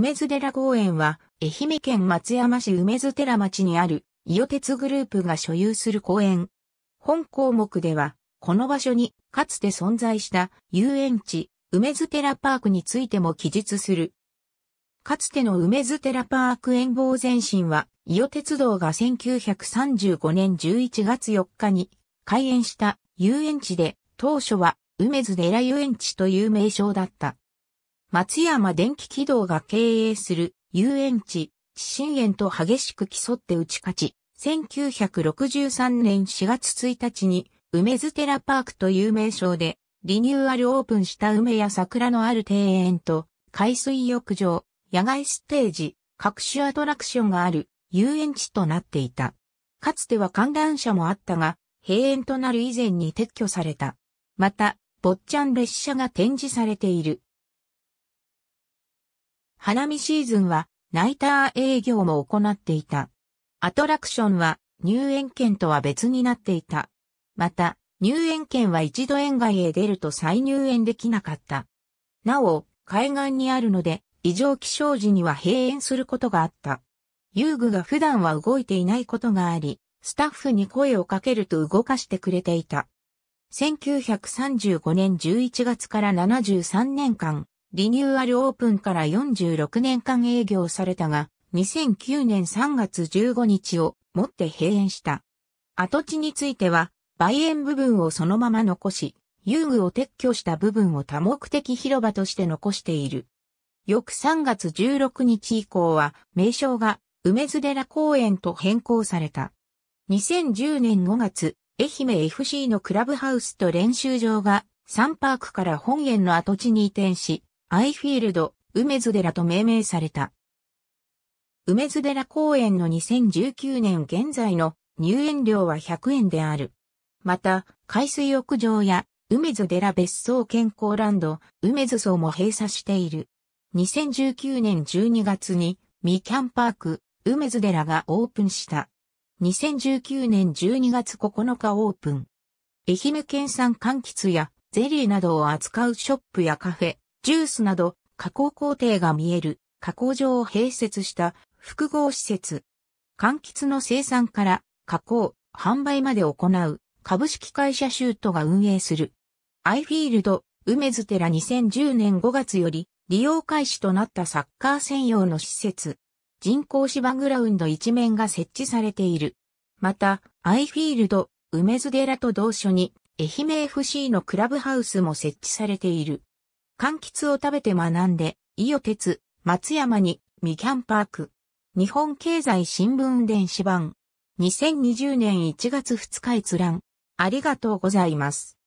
梅津寺公園は、愛媛県松山市梅津寺町にある、伊予鉄グループが所有する公園。本項目では、この場所に、かつて存在した遊園地、梅津寺パークについても記述する。かつての梅津寺パーク遠望前身は、伊予鉄道が1935年11月4日に開園した遊園地で、当初は梅津寺遊園地という名称だった。松山電気軌道が経営する遊園地、地震園と激しく競って打ち勝ち、1963年4月1日に梅津寺パークという名称でリニューアルオープンした梅や桜のある庭園と海水浴場、野外ステージ、各種アトラクションがある遊園地となっていた。かつては観覧車もあったが、閉園となる以前に撤去された。また、坊ちゃん列車が展示されている。花見シーズンはナイター営業も行っていた。アトラクションは入園券とは別になっていた。また、入園券は一度園外へ出ると再入園できなかった。なお、海岸にあるので、異常気象時には閉園することがあった。遊具が普段は動いていないことがあり、スタッフに声をかけると動かしてくれていた。1935年11月から73年間、リニューアルオープンから46年間営業されたが、2009年3月15日をもって閉園した。跡地については、梅園部分をそのまま残し、遊具を撤去した部分を多目的広場として残している。翌3月16日以降は、名称が梅津寺公園と変更された。2010年5月、愛媛 FC のクラブハウスと練習場がサンパークから本園の跡地に移転し、アイフィールド、梅津寺と命名された。梅津寺公園の2019年現在の入園料は100円である。また、海水浴場や梅津寺別荘健康ランド、梅津荘も閉鎖している。2019年12月に、ミキャンパーク、梅津寺がオープンした。2019年12月9日オープン。愛媛県産柑橘やゼリーなどを扱うショップやカフェ、ジュースなど加工工程が見える加工場を併設した複合施設。柑橘の生産から加工、販売まで行う株式会社シュートが運営する。アイフィールド、梅津寺2010年5月より利用開始となったサッカー専用の施設。人工芝グラウンド一面が設置されている。また、アイフィールド、梅津寺と同所に愛媛 FC のクラブハウスも設置されている。柑橘を食べて学んで、伊予鉄、松山に、ミキャンパーク。日本経済新聞電子版。2020年1月2日閲覧。ありがとうございます。